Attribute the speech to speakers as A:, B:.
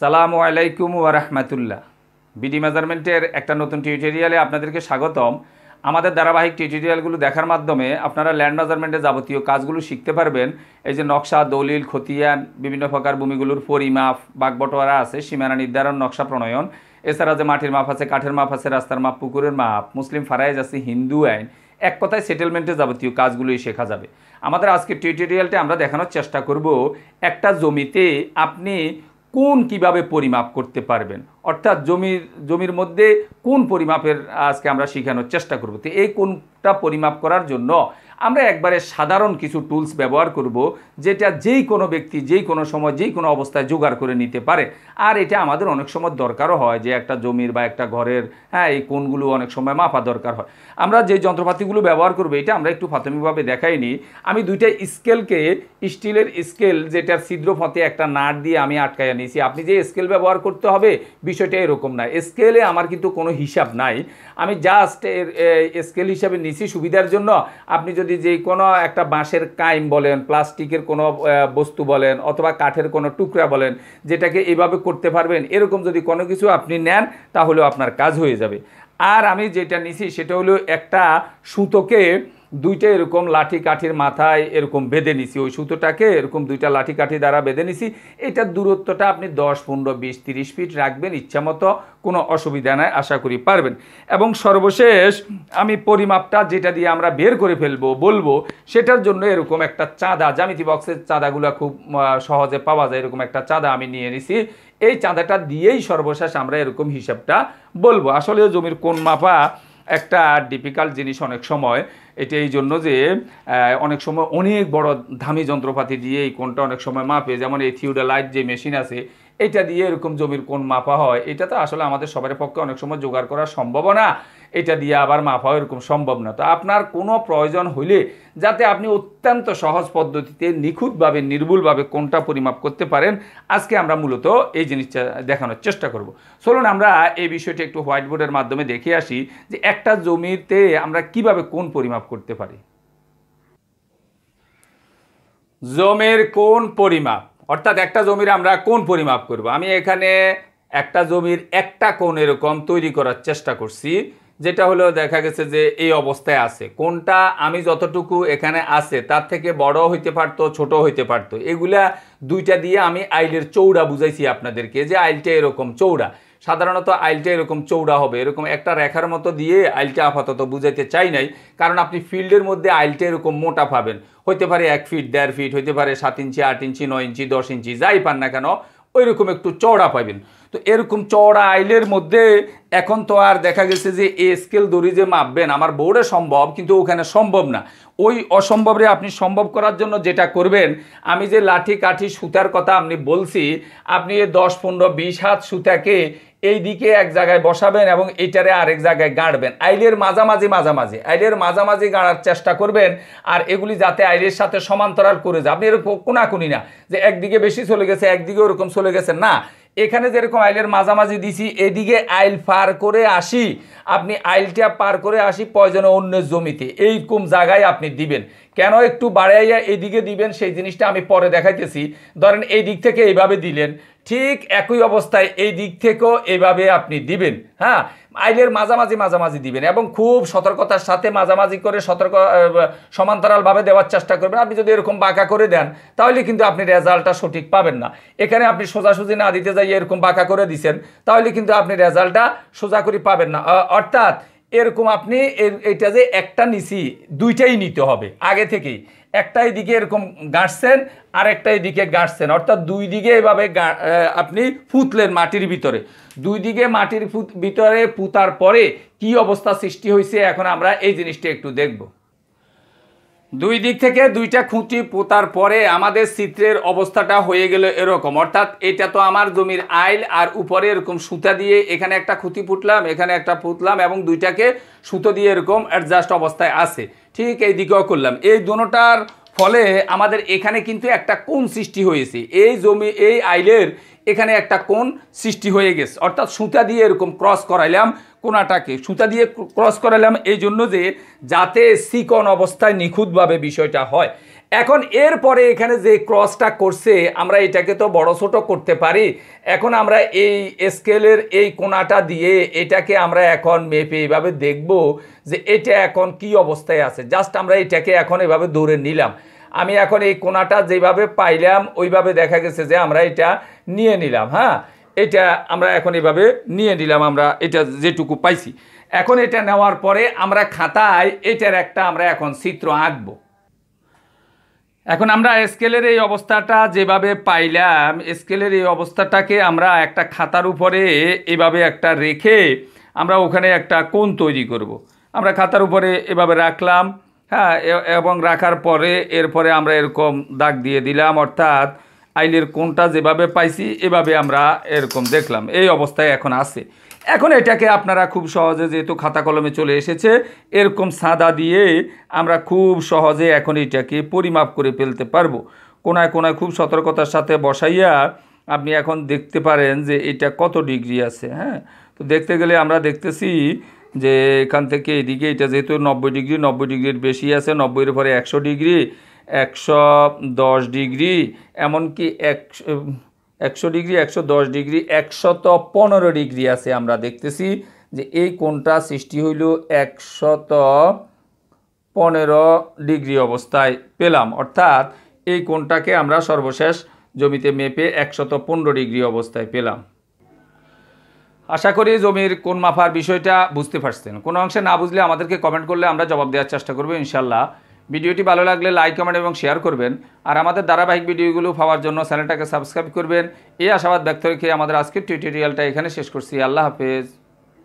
A: সালামু আলাইকুম ওয়ারহমাতুল্লাহ বিডি মেজারমেন্টের একটা নতুন টিউটোরিয়ালে আপনাদেরকে স্বাগতম আমাদের ধারাবাহিক টিউটোরিয়ালগুলো দেখার মাধ্যমে আপনারা ল্যান্ড মেজারমেন্টের যাবতীয় কাজগুলো শিখতে পারবেন এই যে নকশা দলিল খতিয়ান বিভিন্ন প্রকার ভূমিগুলোর পরিমাপ বাগবটোয়ারা আছে সীমানা নির্ধারণ নকশা প্রণয়ন এছাড়া যে মাটির মাপ আছে কাঠের মাপ আছে রাস্তার মাপ পুকুরের মাপ মুসলিম ফারাইজ আছে হিন্দু আইন এক কথায় সেটেলমেন্টে যাবতীয় কাজগুলোই শেখা যাবে আমাদের আজকের টিউটোরিয়ালটি আমরা দেখানোর চেষ্টা করব একটা জমিতে আপনি কোন কিভাবে পরিমাপ করতে পারবেন অর্থাৎ জমির জমির মধ্যে কোন পরিমাপের আজকে আমরা শেখানোর চেষ্টা করব তো এই কোনটা পরিমাপ করার জন্য আমরা একবারে সাধারণ কিছু টুলস ব্যবহার করব যেটা যেই কোনো ব্যক্তি যেই কোনো সময় যেই কোনো অবস্থায় জোগাড় করে নিতে পারে আর এটা আমাদের অনেক সময় দরকারও হয় যে একটা জমির বা একটা ঘরের হ্যাঁ এই কোনগুলো অনেক সময় মাপা দরকার হয় আমরা যে যন্ত্রপাতিগুলো ব্যবহার করবো এটা আমরা একটু প্রাথমিকভাবে দেখাই নিই আমি দুইটা স্কেলকে স্টিলের স্কেল যেটার ছিদ্র ফতে একটা নাট দিয়ে আমি আটকাইয়া নিয়েছি আপনি যে স্কেল ব্যবহার করতে হবে বিষয়টা এরকম না স্কেলে আমার কিন্তু কোনো হিসাব নাই আমি জাস্ট এর স্কেল হিসাবে নিছি সুবিধার জন্য আপনি যদি যদি যে কোনো একটা বাঁশের কাইম বলেন প্লাস্টিকের কোনো বস্তু বলেন অথবা কাঠের কোনো টুকরা বলেন যেটাকে এভাবে করতে পারবেন এরকম যদি কোনো কিছু আপনি নেন তাহলেও আপনার কাজ হয়ে যাবে আর আমি যেটা নিছি সেটা হলো একটা সুতোকে দুইটা এরকম লাঠি কাঠির মাথায় এরকম বেঁধে নিছি ওই সুতোটাকে এরকম দুইটা লাঠি কাঠি দ্বারা বেঁধে নিছি এটার দূরত্বটা আপনি দশ পনেরো বিশ তিরিশ ফিট রাখবেন ইচ্ছামতো কোনো অসুবিধা নাই আশা করি পারবেন এবং সর্বশেষ আমি পরিমাপটা যেটা দিয়ে আমরা বের করে ফেলবো বলবো সেটার জন্য এরকম একটা চাঁদা জামিতি বক্সের চাঁদাগুলো খুব সহজে পাওয়া যায় এরকম একটা চাঁদা আমি নিয়ে নিছি এই চাঁদাটা দিয়েই সর্বশেষ আমরা এরকম হিসাবটা বলবো আসলে জমির কোন মাপা একটা ডিফিকাল্ট জিনিস অনেক সময় এটা এই জন্য যে অনেক সময় অনেক বড় দামি যন্ত্রপাতি দিয়ে এই কোনটা অনেক সময় মাপে যেমন এই থিওডা লাইট যে মেশিন আছে এটা দিয়ে এরকম জমির কোন মাপা হয় এটা তো আসলে আমাদের সবার পক্ষে অনেক সময় জোগাড় করা সম্ভবও না এটা দিয়ে আবার মাপা এরকম সম্ভব না তো আপনার কোনো প্রয়োজন হইলে যাতে আপনি অত্যন্ত সহজ পদ্ধতিতে নিখুঁতভাবে নির্ভুলভাবে কোনটা পরিমাপ করতে পারেন আজকে আমরা মূলত এই জিনিসটা দেখানোর চেষ্টা করব চলুন আমরা এই বিষয়টি একটু হোয়াইট বোর্ডের মাধ্যমে দেখে আসি যে একটা জমিতে আমরা কিভাবে কোন পরিমাপ করতে পারি জমির কোন পরিমাপ অর্থাৎ একটা জমির আমরা কোন পরিমাপ করব আমি এখানে একটা জমির একটা কোণ এরকম তৈরি করার চেষ্টা করছি যেটা হলো দেখা গেছে যে এই অবস্থায় আছে কোনটা আমি যতটুকু এখানে আছে তার থেকে বড় হইতে পারতো ছোট হইতে পারতো এগুলা দুইটা দিয়ে আমি আইলের চৌড়া বুঝাইছি আপনাদেরকে যে আইলটা এরকম চৌড়া সাধারণত আইলটা এরকম চৌড়া হবে এরকম একটা রেখার মতো দিয়ে আইলটা আপাতত বুঝাইতে চাই নাই কারণ আপনি ফিল্ডের মধ্যে আইলটা এরকম মোটা পাবেন হইতে পারে এক ফিট দেড় ফিট হইতে পারে সাত ইঞ্চি আট ইঞ্চি নয় ইঞ্চি দশ ইঞ্চি যাই পান না কেন ওই রকম একটু চওড়া পাবেন তো এরকম চওড়া আইলের মধ্যে এখন তো আর দেখা গেছে যে এ স্কেল দড়ি যে মাপবেন আমার বউরে সম্ভব কিন্তু ওখানে সম্ভব না ওই অসম্ভবরে আপনি সম্ভব করার জন্য যেটা করবেন আমি যে লাঠি কাঠি সুতার কথা আপনি বলছি আপনি এ দশ পনেরো বিশ হাত সুতাকে এই দিকে এক জায়গায় বসাবেন এবং এটারে আরেক জায়গায় গাঁড়বেন আইলের মাঝামাঝি মাঝামাঝি আইলের মাঝামাঝি গাঁড়ার চেষ্টা করবেন আর এগুলি যাতে আইলের সাথে সমান্তরাল করে যায় আপনি এরকম কোনাকুনি না যে একদিকে বেশি চলে গেছে একদিকে ওরকম চলে গেছে না এখানে যেরকম আইলের মাঝামাঝি দিছি এদিকে আইল পার করে আসি আপনি আইলটা পার করে আসি প্রয়োজনে অন্য জমিতে এইরকম জায়গায় আপনি দিবেন কেন একটু বাড়াইয়া এদিকে দিবেন সেই জিনিসটা আমি পরে দেখাইতেছি ধরেন এই দিক থেকে এইভাবে দিলেন ঠিক একই অবস্থায় এই দিক থেকেও এইভাবে আপনি দিবেন হ্যাঁ আইলের মাঝামাঝি মাঝামাঝি দিবেন এবং খুব সতর্কতার সাথে মাঝামাঝি করে সতর্ক সমান্তরালভাবে দেওয়ার চেষ্টা করবেন আপনি যদি এরকম বাঁকা করে দেন তাহলে কিন্তু আপনি রেজাল্টটা সঠিক পাবেন না এখানে আপনি সোজাসুজি না দিতে যাই এরকম বাঁকা করে দিছেন তাহলে কিন্তু আপনি রেজাল্টটা সোজা করে পাবেন না অর্থাৎ এরকম আপনি এটা যে একটা নিছি দুইটাই নিতে হবে আগে থেকেই একটা এদিকে এরকম গাঁটছেন আর একটা এদিকে গাঁটছেন অর্থাৎ দুই দিকে এভাবে আপনি ফুতলেন মাটির ভিতরে দুই দিকে মাটির ভিতরে পুতার পরে কি অবস্থা সৃষ্টি হয়েছে এখন আমরা এই জিনিসটা একটু দেখবো দুই দিক থেকে দুইটা খুঁটি পোতার পরে আমাদের চিত্রের অবস্থাটা হয়ে গেল এরকম অর্থাৎ এটা তো আমার জমির আইল আর উপরে এরকম সুতা দিয়ে এখানে একটা খুঁটি পুতলাম এখানে একটা পুতলাম এবং দুইটাকে সুতো দিয়ে এরকম অ্যাডজাস্ট অবস্থায় আছে ঠিক এই দিকেও করলাম এই দুটার ফলে আমাদের এখানে কিন্তু একটা কোন সৃষ্টি হয়েছে এই জমি এই আইলের এখানে একটা কোন সৃষ্টি হয়ে গেছে অর্থাৎ সুতা দিয়ে এরকম ক্রস করাইলাম কোনাটাকে সুতা দিয়ে ক্রস করাইলাম এই জন্য যে যাতে সিকন অবস্থায় নিখুঁতভাবে বিষয়টা হয় এখন এরপরে এখানে যে ক্রসটা করছে আমরা এটাকে তো বড় ছোট করতে পারি এখন আমরা এই স্কেলের এই কোনাটা দিয়ে এটাকে আমরা এখন মেপে এভাবে দেখব যে এটা এখন কি অবস্থায় আছে জাস্ট আমরা এটাকে এখন এভাবে ধরে নিলাম আমি এখন এই কোনাটা যেভাবে পাইলাম ওইভাবে দেখা গেছে যে আমরা এটা নিয়ে নিলাম হ্যাঁ এটা আমরা এখন এভাবে নিয়ে নিলাম আমরা এটা যেটুকু পাইছি এখন এটা নেওয়ার পরে আমরা খাতায় এটার একটা আমরা এখন চিত্র আঁকবো এখন আমরা স্কেলের এই অবস্থাটা যেভাবে পাইলাম স্কেলের এই অবস্থাটাকে আমরা একটা খাতার উপরে এভাবে একটা রেখে আমরা ওখানে একটা কোণ তৈরি করব। আমরা খাতার উপরে এভাবে রাখলাম হ্যাঁ এবং রাখার পরে এরপরে আমরা এরকম দাগ দিয়ে দিলাম অর্থাৎ আইলের কোনটা যেভাবে পাইছি এভাবে আমরা এরকম দেখলাম এই অবস্থায় এখন আছে এখন এটাকে আপনারা খুব সহজে যেহেতু খাতা কলমে চলে এসেছে এরকম সাদা দিয়ে আমরা খুব সহজে এখন এটাকে পরিমাপ করে ফেলতে পারবো কোনায় কোনায় খুব সতর্কতার সাথে বসাইয়া আপনি এখন দেখতে পারেন যে এটা কত ডিগ্রি আছে হ্যাঁ তো দেখতে গেলে আমরা দেখতেছি যে এখান থেকে এদিকে এটা যেহেতু নব্বই ডিগ্রি নব্বই ডিগ্রির বেশি আছে নব্বইয়ের পরে একশো ডিগ্রি একশো দশ ডিগ্রি এমনকি একশো একশো ডিগ্রি একশো দশ ডিগ্রি একশত পনেরো ডিগ্রি আছে আমরা দেখতেছি যে এই কোনটা সৃষ্টি হইল একশত পনেরো ডিগ্রি অবস্থায় পেলাম অর্থাৎ এই কোনটাকে আমরা সর্বশেষ জমিতে মেপে একশত পনেরো ডিগ্রি অবস্থায় পেলাম আশা করি জমির কোন মাফার বিষয়টা বুঝতে পারছেন কোনো অংশে না বুঝলে আমাদেরকে কমেন্ট করলে আমরা জবাব দেওয়ার চেষ্টা করবো ইনশাল্লাহ ভিডিওটি ভালো লাগলে লাইক কমেন্ট এবং শেয়ার করবেন আর আমাদের ধারাবাহিক ভিডিওগুলো পাওয়ার জন্য চ্যানেলটাকে সাবস্ক্রাইব করবেন এই আশাবাদ ব্যক্ত রেখে আমাদের আজকের টিউটোরিয়ালটা এখানে শেষ করছি আল্লাহ হাফেজ